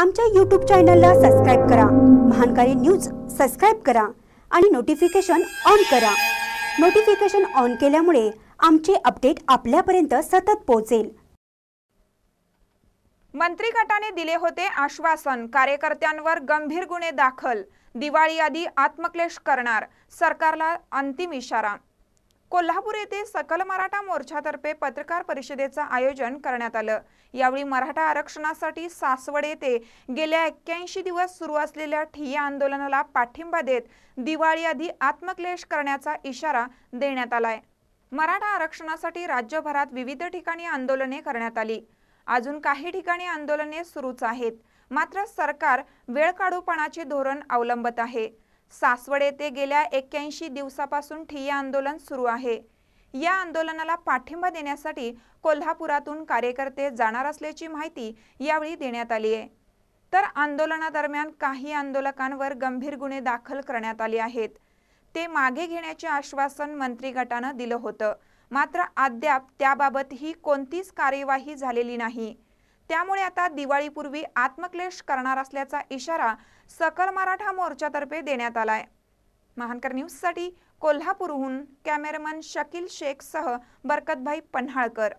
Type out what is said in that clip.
आमच्या यूट्यूब चॅनलला सबस्क्राईब करा महानकारी न्यूज सबस्क्राईब करा आणि नोटिफिकेशन ऑन करा नोटिफिकेशन ऑन केल्यामुळे आमचे अपडेट आपल्यापर्यंत सतत पोहोचेल मंत्री गटाने दिले होते आश्वासन कार्यकर्त्यांवर गंभीर गुन्हे दाखल दिवाळी आधी आत्मक्लेश करणार सरकारला अंतिम इशारा कोल्हापूर येथे सकल मराठा मोर्चातर्फे पत्रकार परिषदेचं आयोजन करण्यात आलं यावेळी मराठा आरक्षणासाठी सासवड येथे गेल्या एक्क्याऐंशी दिवस सुरू असलेल्या ठिय्या आंदोलनाला पाठिंबा देत दिवाळी आधी आत्मक्लेश करण्याचा इशारा देण्यात आलाय मराठा आरक्षणासाठी राज्यभरात विविध ठिकाणी आंदोलने करण्यात आली अजून काही ठिकाणी आंदोलने सुरूच आहेत मात्र सरकार वेळ काढूपणाचे धोरण अवलंबत आहे सासवड येथे गेल्या एक्क्याऐंशी दिवसापासून ठिय्या आंदोलन सुरू आहे या आंदोलनाला पाठिंबा देण्यासाठी कोल्हापुरातून कार्यकर्ते जाणार असल्याची माहिती यावेळी देण्यात आली आहे तर आंदोलनादरम्यान काही आंदोलकांवर गंभीर गुन्हे दाखल करण्यात आले आहेत ते मागे घेण्याचे आश्वासन मंत्री गटानं दिलं होतं मात्र अद्याप त्याबाबत ही कोणतीच कार्यवाही झालेली नाही त्यामुळे आता दिवाळीपूर्वी आत्मक्लेश करणार असल्याचा इशारा सकल मराठा मोर्चातर्फे देण्यात आलाय महानकर न्यूजसाठी कोल्हापूरहून कॅमेरामन शकील शेखसह बरकतभाई पन्हाळकर